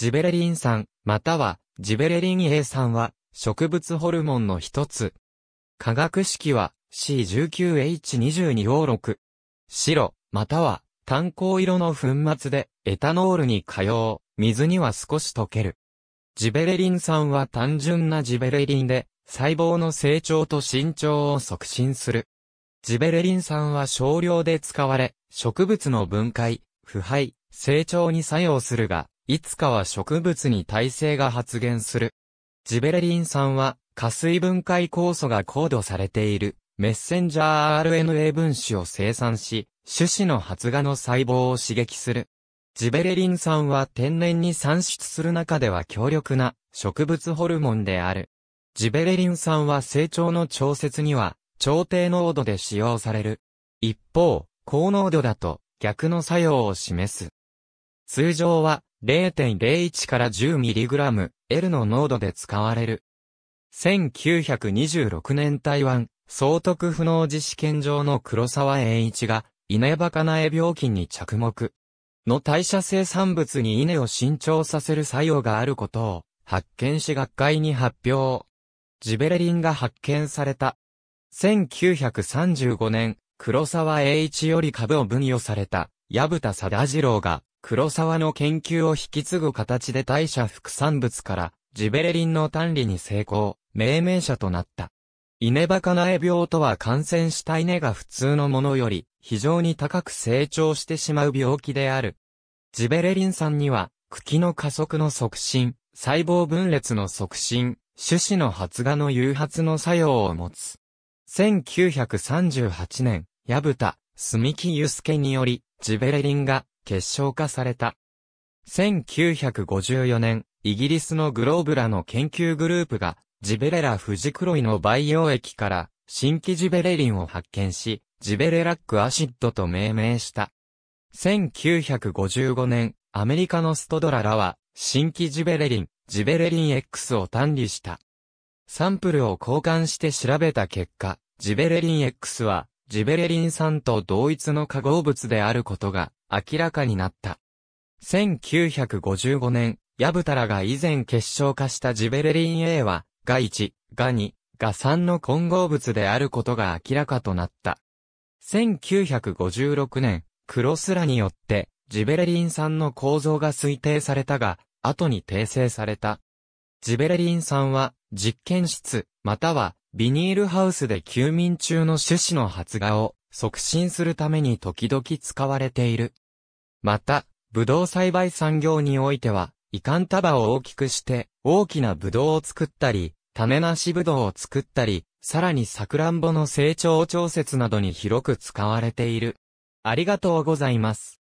ジベレリン酸、またはジベレリン A 酸は植物ホルモンの一つ。化学式は C19H22O6。白、または炭鉱色の粉末でエタノールに可用、水には少し溶ける。ジベレリン酸は単純なジベレリンで細胞の成長と身長を促進する。ジベレリン酸は少量で使われ、植物の分解、腐敗、成長に作用するが、いつかは植物に耐性が発現する。ジベレリン酸は、加水分解酵素が高度されている、メッセンジャー RNA 分子を生産し、種子の発芽の細胞を刺激する。ジベレリン酸は天然に産出する中では強力な植物ホルモンである。ジベレリン酸は成長の調節には、超低濃度で使用される。一方、高濃度だと逆の作用を示す。通常は0.01から 10mg、L の濃度で使われる。1926年台湾、総督不能実試験場の黒沢栄一が、稲葉かなえ病菌に着目。の代謝生産物に稲を伸長させる作用があることを、発見し学会に発表。ジベレリンが発見された。1935年、黒沢栄一より株を分与された、矢蓋貞次郎が、黒沢の研究を引き継ぐ形で代謝副産物からジベレリンの単理に成功、命名者となった。イネバカナエ病とは感染した稲が普通のものより非常に高く成長してしまう病気である。ジベレリン酸には茎の加速の促進、細胞分裂の促進、種子の発芽の誘発の作用を持つ。1938年、矢蓋、住木祐介により、ジベレリンが結晶化された。1954年、イギリスのグローブラの研究グループが、ジベレラ・フジクロイの培養液から、新規ジベレリンを発見し、ジベレラックアシッドと命名した。1955年、アメリカのストドラらは、新規ジベレリン、ジベレリン X を単理した。サンプルを交換して調べた結果、ジベレリン X は、ジベレリン酸と同一の化合物であることが明らかになった。1955年、ヤブタラが以前結晶化したジベレリン A は、が1、が2、が3の混合物であることが明らかとなった。1956年、クロスラによって、ジベレリン酸の構造が推定されたが、後に訂正された。ジベレリン酸は、実験室、またはビニールハウスで休眠中の種子の発芽を促進するために時々使われている。また、ブドウ栽培産業においては、遺憾束を大きくして大きなブドウを作ったり、種なしブドウを作ったり、さらにサクランボの成長調節などに広く使われている。ありがとうございます。